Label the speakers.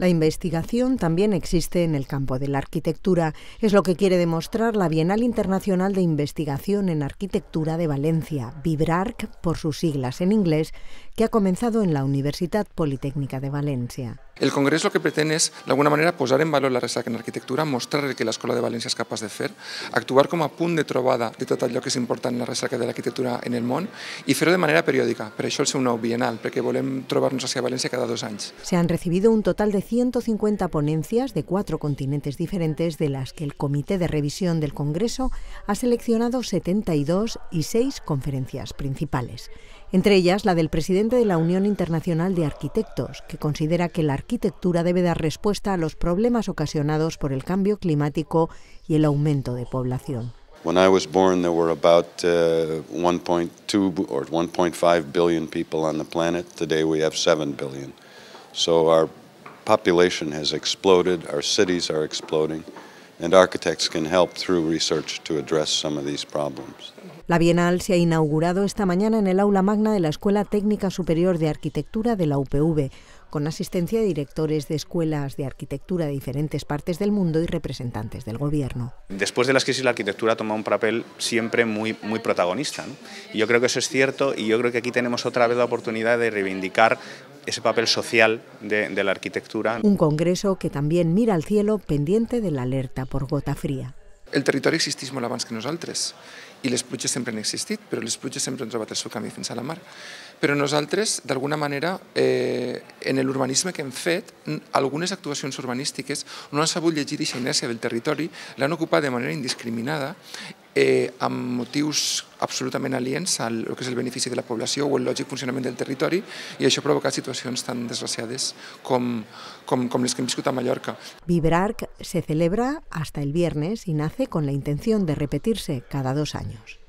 Speaker 1: La investigación también existe en el campo de la arquitectura. Es lo que quiere demostrar la Bienal Internacional de Investigación en Arquitectura de Valencia, VIBRARC, por sus siglas en inglés, que ha comenzado en la Universidad Politécnica de Valencia.
Speaker 2: El Congreso lo que pretende es, de alguna manera, posar en valor la resaca en arquitectura, mostrar que la Escuela de Valencia es capaz de hacer, actuar como a punt de trobada de todo lo que es importante en la resaca de la arquitectura en el MON y hacerlo de manera periódica. Pero eso es un nou bienal, porque volem a trovarnos hacia Valencia cada dos años.
Speaker 1: Se han recibido un total de 150 ponencias de cuatro continentes diferentes, de las que el Comité de Revisión del Congreso ha seleccionado 72 y 6 conferencias principales, entre ellas la del presidente de la Unión Internacional de Arquitectos, que considera que la arquitectura debe dar respuesta a los problemas ocasionados por el cambio climático y el aumento de población.
Speaker 3: Uh, population has exploded, our cities are exploding, and architects can help through research to address some of these problems.
Speaker 1: La Bienal se ha inaugurado esta mañana en el aula magna de la Escuela Técnica Superior de Arquitectura de la UPV, con asistencia de directores de escuelas de arquitectura de diferentes partes del mundo y representantes del gobierno.
Speaker 4: Después de las crisis la arquitectura toma un papel siempre muy, muy protagonista. Y yo creo que eso es cierto y yo creo que aquí tenemos otra vez la oportunidad de reivindicar ese papel social de, de la arquitectura. Un
Speaker 1: congreso que también mira al cielo pendiente de l'alerta por gota fría.
Speaker 4: El territori existeix molt abans que
Speaker 2: nosaltres i les pluges sempre han existit, però les pluges sempre han trobat el seu camí fins a la mar. Però nosaltres, d'alguna manera, eh, en l'urbanisme que hem fet, algunes actuacions urbanístiques no han sabut llegir aquesta inèrcia del territori, l'han ocupat de manera indiscriminada eh, amb motius absolutament aliens al que és el benefici de la població o el lògic funcionament del territori i això ha provocat situacions tan desgraciades com, com, com les que hem viscut a Mallorca.
Speaker 1: Vibrarc se celebra hasta el viernes y nace con la intención de repetirse cada dos años.